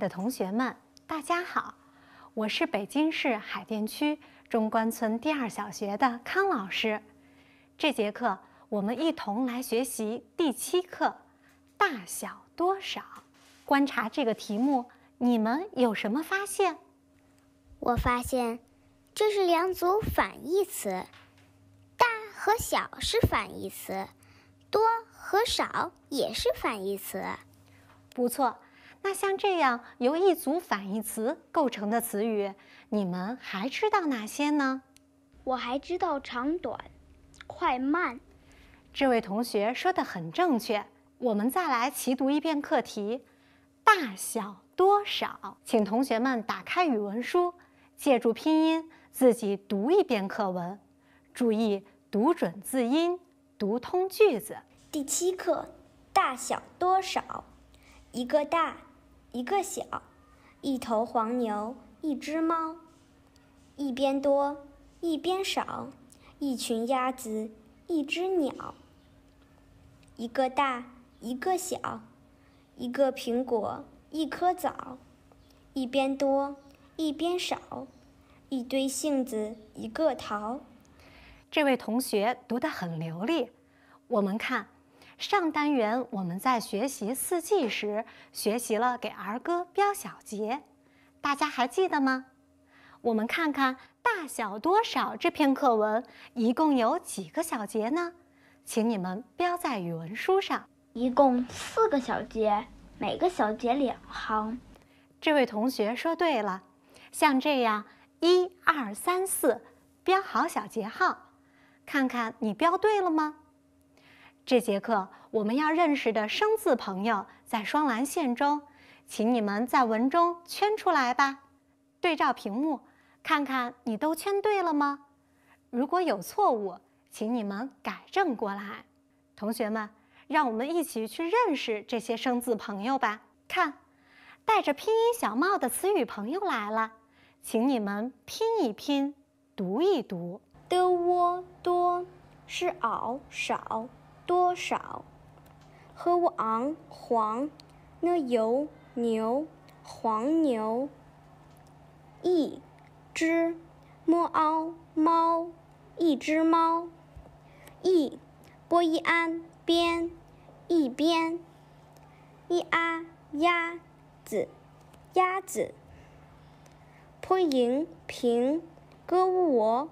的同学们，大家好，我是北京市海淀区中关村第二小学的康老师。这节课我们一同来学习第七课《大小多少》。观察这个题目，你们有什么发现？我发现，这是两组反义词，大和小是反义词，多和少也是反义词。不错。那像这样由一组反义词构成的词语，你们还知道哪些呢？我还知道长短、快慢。这位同学说的很正确。我们再来齐读一遍课题：大小多少。请同学们打开语文书，借助拼音自己读一遍课文，注意读准字音，读通句子。第七课：大小多少。一个大。一个小，一头黄牛，一只猫，一边多，一边少，一群鸭子，一只鸟，一个大，一个小，一个苹果，一颗枣，一边多，一边少，一堆杏子，一个桃。这位同学读的很流利，我们看。上单元我们在学习四季时学习了给儿歌标小节，大家还记得吗？我们看看《大小多少》这篇课文一共有几个小节呢？请你们标在语文书上。一共四个小节，每个小节两行。这位同学说对了，像这样一二三四，标好小节号。看看你标对了吗？这节课我们要认识的生字朋友在双蓝线中，请你们在文中圈出来吧。对照屏幕，看看你都圈对了吗？如果有错误，请你们改正过来。同学们，让我们一起去认识这些生字朋友吧。看，戴着拼音小帽的词语朋友来了，请你们拼一拼，读一读。的 u 多是 h 少。多少？h u ang 黄，n iu 牛，黄牛。一，只 m a o 猫，一只猫。一，b i an 边，一边。y a 鸭子，鸭子。p i n 果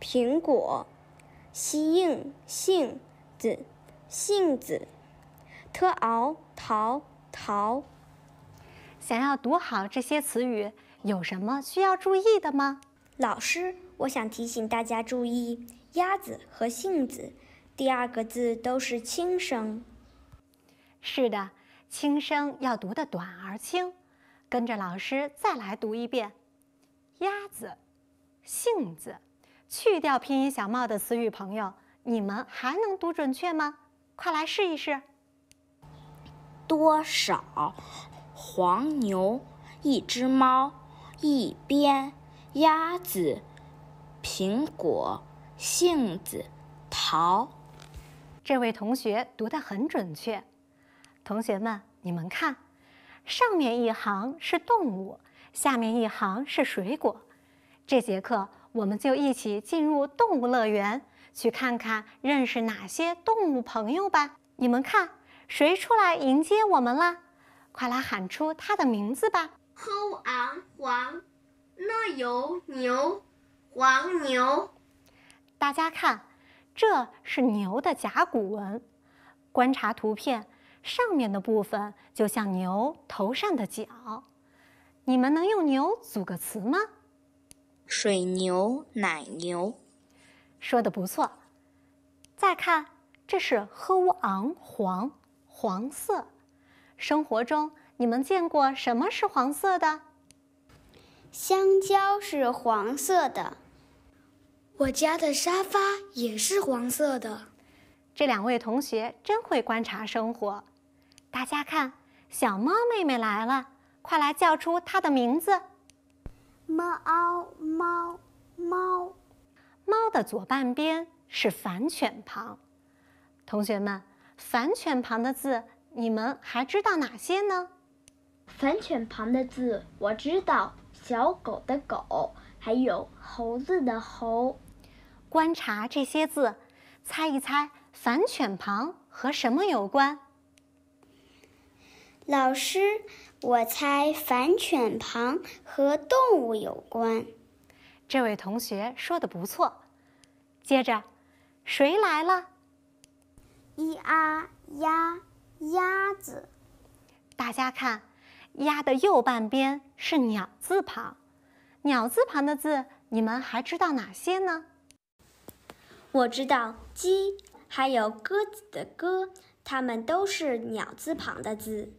苹果 x i n g 桑子，杏子，t a o 桃桃。想要读好这些词语，有什么需要注意的吗？老师，我想提醒大家注意，鸭子和杏子，第二个字都是轻声。是的，轻声要读得短而轻。跟着老师再来读一遍：鸭子，杏子。去掉拼音小帽的词语，朋友。你们还能读准确吗？快来试一试。多少，黄牛，一只猫，一边，鸭子，苹果，杏子，桃。这位同学读的很准确。同学们，你们看，上面一行是动物，下面一行是水果。这节课我们就一起进入动物乐园。去看看认识哪些动物朋友吧！你们看，谁出来迎接我们啦？快来喊出它的名字吧！h u ang 黄，n iu 牛，黄牛。大家看，这是牛的甲骨文。观察图片，上面的部分就像牛头上的角。你们能用牛组个词吗？水牛奶牛。说的不错，再看，这是 h u ang 黄，黄色。生活中，你们见过什么是黄色的？香蕉是黄色的，我家的沙发也是黄色的。这两位同学真会观察生活。大家看，小猫妹妹来了，快来叫出它的名字。m a o 猫，猫。猫的左半边是反犬旁，同学们，反犬旁的字你们还知道哪些呢？反犬旁的字我知道，小狗的狗，还有猴子的猴。观察这些字，猜一猜反犬旁和什么有关？老师，我猜反犬旁和动物有关。这位同学说的不错。接着，谁来了一啊鸭，鸭子。大家看，鸭的右半边是鸟字旁。鸟字旁的字，你们还知道哪些呢？我知道鸡，还有鸽子的鸽，它们都是鸟字旁的字。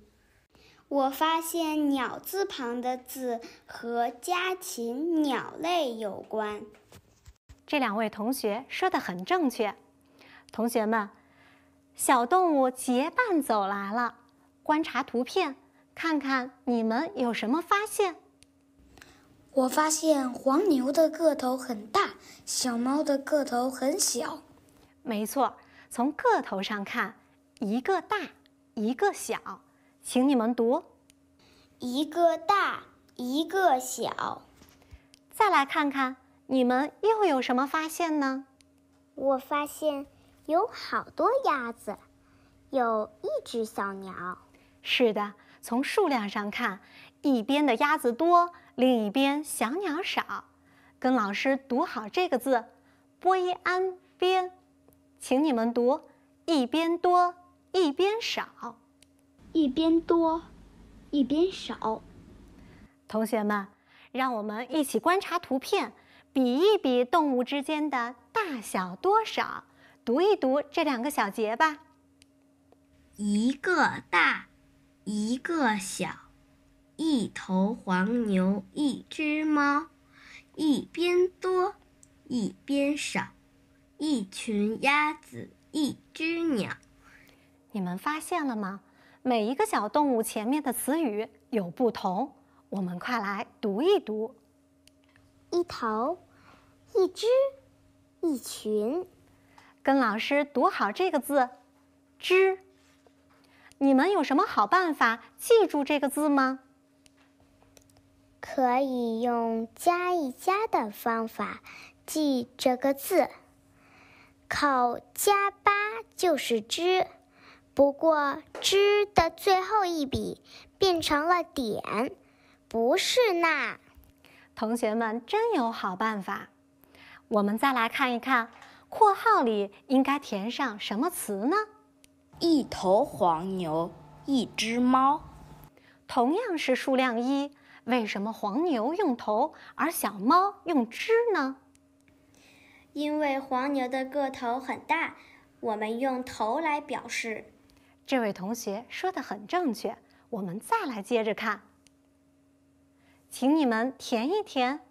我发现“鸟”字旁的字和家禽、鸟类有关。这两位同学说的很正确。同学们，小动物结伴走来了。观察图片，看看你们有什么发现？我发现黄牛的个头很大，小猫的个头很小。没错，从个头上看，一个大，一个小。请你们读，一个大，一个小。再来看看，你们又有什么发现呢？我发现有好多鸭子，有一只小鸟。是的，从数量上看，一边的鸭子多，另一边小鸟少。跟老师读好这个字，b i an 边。请你们读，一边多，一边少。一边多，一边少。同学们，让我们一起观察图片，比一比动物之间的大小多少，读一读这两个小节吧。一个大，一个小；一头黄牛，一只猫；一边多，一边少；一群鸭子，一只鸟。你们发现了吗？每一个小动物前面的词语有不同，我们快来读一读：一头、一只、一群。跟老师读好这个字“只”。你们有什么好办法记住这个字吗？可以用加一加的方法记这个字，口加八就是“只”。不过，之的最后一笔变成了点，不是那。同学们真有好办法。我们再来看一看，括号里应该填上什么词呢？一头黄牛，一只猫，同样是数量一，为什么黄牛用头，而小猫用只呢？因为黄牛的个头很大，我们用头来表示。这位同学说的很正确，我们再来接着看，请你们填一填：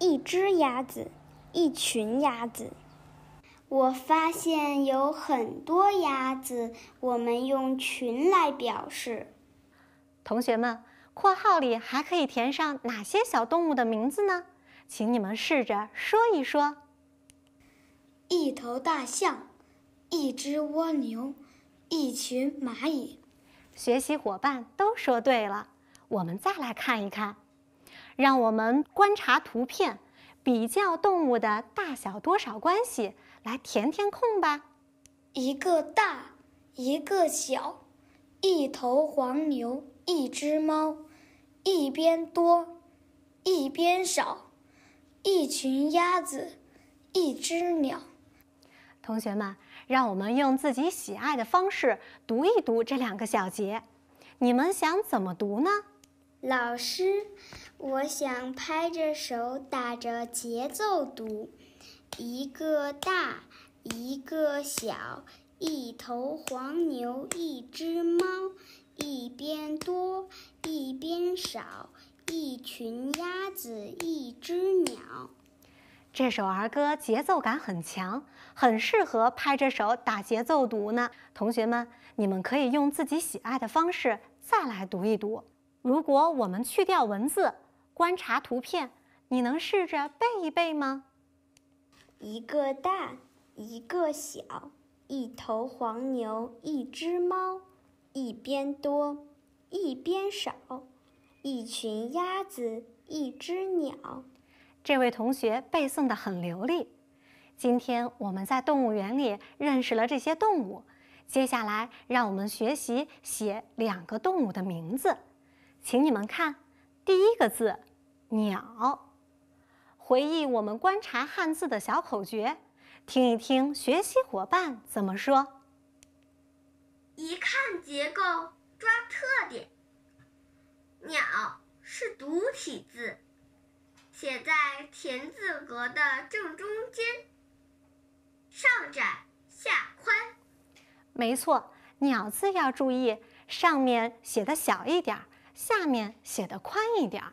一只鸭子，一群鸭子。我发现有很多鸭子，我们用“群”来表示。同学们，括号里还可以填上哪些小动物的名字呢？请你们试着说一说：一头大象。一只蜗牛，一群蚂蚁，学习伙伴都说对了。我们再来看一看，让我们观察图片，比较动物的大小多少关系，来填填空吧。一个大，一个小，一头黄牛，一只猫，一边多，一边少，一群鸭子，一只鸟。同学们，让我们用自己喜爱的方式读一读这两个小节，你们想怎么读呢？老师，我想拍着手，打着节奏读：一个大，一个小；一头黄牛，一只猫；一边多，一边少；一群鸭子，一只鸟。这首儿歌节奏感很强，很适合拍着手打节奏读呢。同学们，你们可以用自己喜爱的方式再来读一读。如果我们去掉文字，观察图片，你能试着背一背吗？一个大，一个小，一头黄牛，一只猫，一边多，一边少，一群鸭子，一只鸟。这位同学背诵的很流利。今天我们在动物园里认识了这些动物，接下来让我们学习写两个动物的名字。请你们看，第一个字“鸟”，回忆我们观察汉字的小口诀，听一听学习伙伴怎么说。一看结构，抓特点。鸟是独体字。写在田字格的正中间，上窄下宽。没错，鸟字要注意，上面写的小一点儿，下面写的宽一点儿。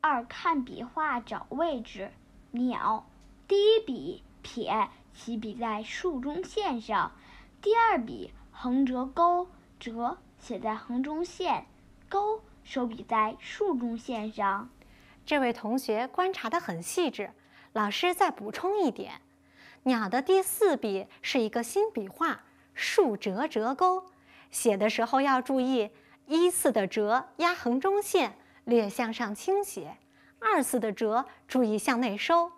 二看笔画找位置，鸟，第一笔撇起笔在竖中线上，第二笔横折钩折写在横中线，勾收笔在竖中线上。这位同学观察的很细致，老师再补充一点，鸟的第四笔是一个新笔画，竖折折钩，写的时候要注意一次的折压横中线，略向上倾斜；二次的折注意向内收。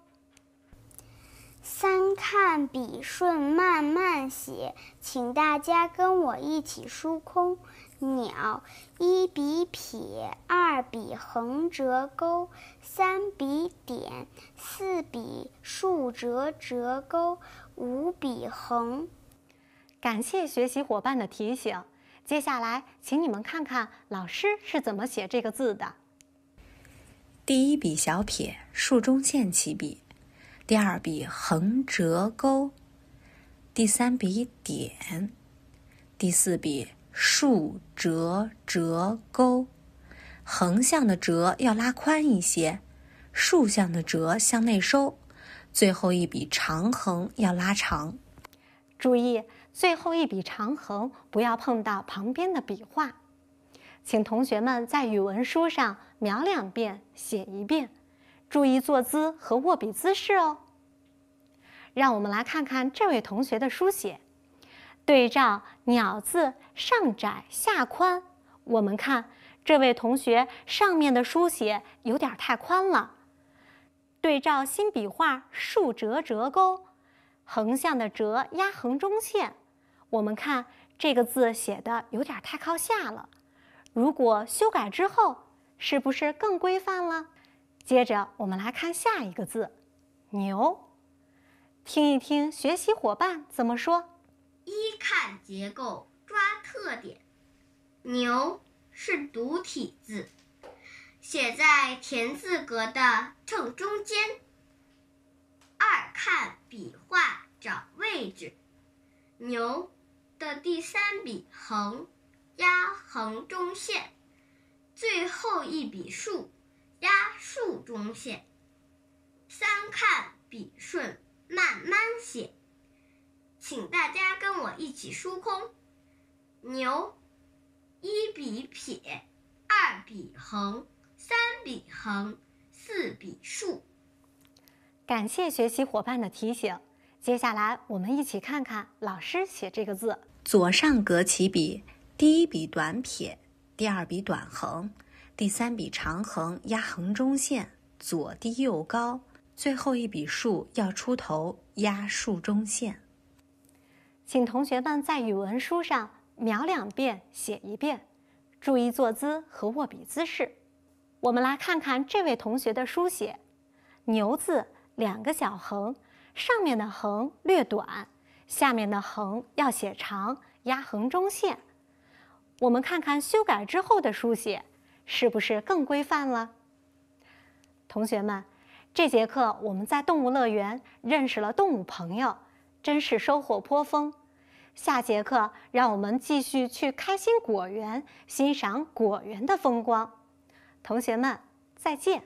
三看笔顺，慢慢写，请大家跟我一起书空。鸟，一笔撇，二笔横折钩，三笔点，四笔竖折折钩，五笔横。感谢学习伙伴的提醒。接下来，请你们看看老师是怎么写这个字的。第一笔小撇，竖中线起笔；第二笔横折钩；第三笔点；第四笔。竖折折钩，横向的折要拉宽一些，竖向的折向内收，最后一笔长横要拉长。注意最后一笔长横不要碰到旁边的笔画。请同学们在语文书上描两遍，写一遍，注意坐姿和握笔姿势哦。让我们来看看这位同学的书写。对照“鸟”字上窄下宽，我们看这位同学上面的书写有点太宽了。对照新笔画竖折折钩，横向的折压横中线，我们看这个字写的有点太靠下了。如果修改之后，是不是更规范了？接着我们来看下一个字“牛”，听一听学习伙伴怎么说。一看结构抓特点，牛是独体字，写在田字格的正中间。二看笔画找位置，牛的第三笔横压横中线，最后一笔竖压竖中线。三看笔顺慢慢写。请大家跟我一起书空“牛”，一笔撇，二笔横，三笔横，四笔竖。感谢学习伙伴的提醒。接下来我们一起看看老师写这个字：左上格起笔，第一笔短撇，第二笔短横，第三笔长横压横中线，左低右高，最后一笔竖要出头，压竖中线。请同学们在语文书上描两遍，写一遍，注意坐姿和握笔姿势。我们来看看这位同学的书写，牛字两个小横，上面的横略短，下面的横要写长，压横中线。我们看看修改之后的书写，是不是更规范了？同学们，这节课我们在动物乐园认识了动物朋友，真是收获颇丰。下节课，让我们继续去开心果园欣赏果园的风光。同学们，再见。